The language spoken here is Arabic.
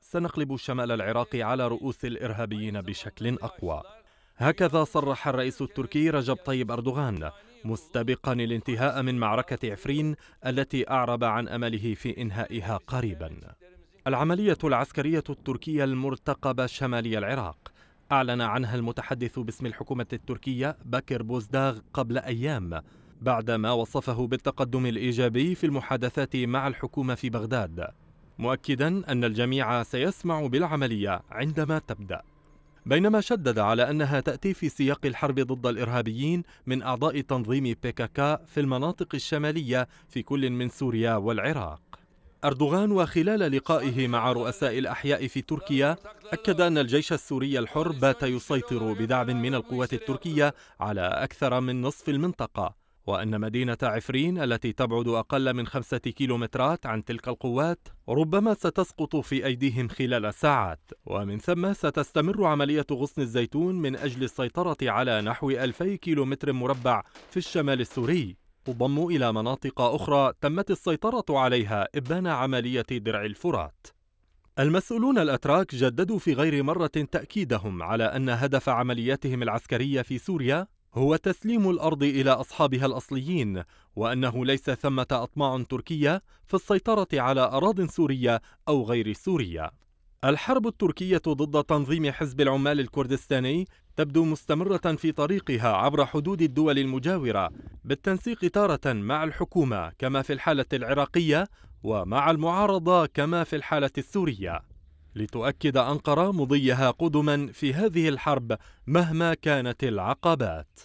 سنقلب شمال العراق على رؤوس الإرهابيين بشكل أقوى هكذا صرح الرئيس التركي رجب طيب أردوغان مستبقا الانتهاء من معركة عفرين التي أعرب عن أمله في إنهائها قريبا العملية العسكرية التركية المرتقبة شمالي العراق أعلن عنها المتحدث باسم الحكومة التركية بكر بوزداغ قبل أيام بعدما وصفه بالتقدم الإيجابي في المحادثات مع الحكومة في بغداد مؤكدا أن الجميع سيسمع بالعملية عندما تبدأ بينما شدد على أنها تأتي في سياق الحرب ضد الإرهابيين من أعضاء تنظيم بيكاكا في المناطق الشمالية في كل من سوريا والعراق أردوغان وخلال لقائه مع رؤساء الأحياء في تركيا أكد أن الجيش السوري الحر بات يسيطر بدعم من القوات التركية على أكثر من نصف المنطقة وأن مدينة عفرين التي تبعد أقل من خمسة كيلومترات عن تلك القوات ربما ستسقط في أيديهم خلال ساعات ومن ثم ستستمر عملية غصن الزيتون من أجل السيطرة على نحو 2000 كيلومتر مربع في الشمال السوري تضم إلى مناطق أخرى تمت السيطرة عليها إبان عملية درع الفرات المسؤولون الأتراك جددوا في غير مرة تأكيدهم على أن هدف عملياتهم العسكرية في سوريا هو تسليم الأرض إلى أصحابها الأصليين وأنه ليس ثمة أطماع تركية في السيطرة على أراضٍ سورية أو غير سورية الحرب التركية ضد تنظيم حزب العمال الكردستاني تبدو مستمرة في طريقها عبر حدود الدول المجاورة بالتنسيق تارة مع الحكومة كما في الحالة العراقية ومع المعارضة كما في الحالة السورية لتؤكد أنقرة مضيها قدما في هذه الحرب مهما كانت العقبات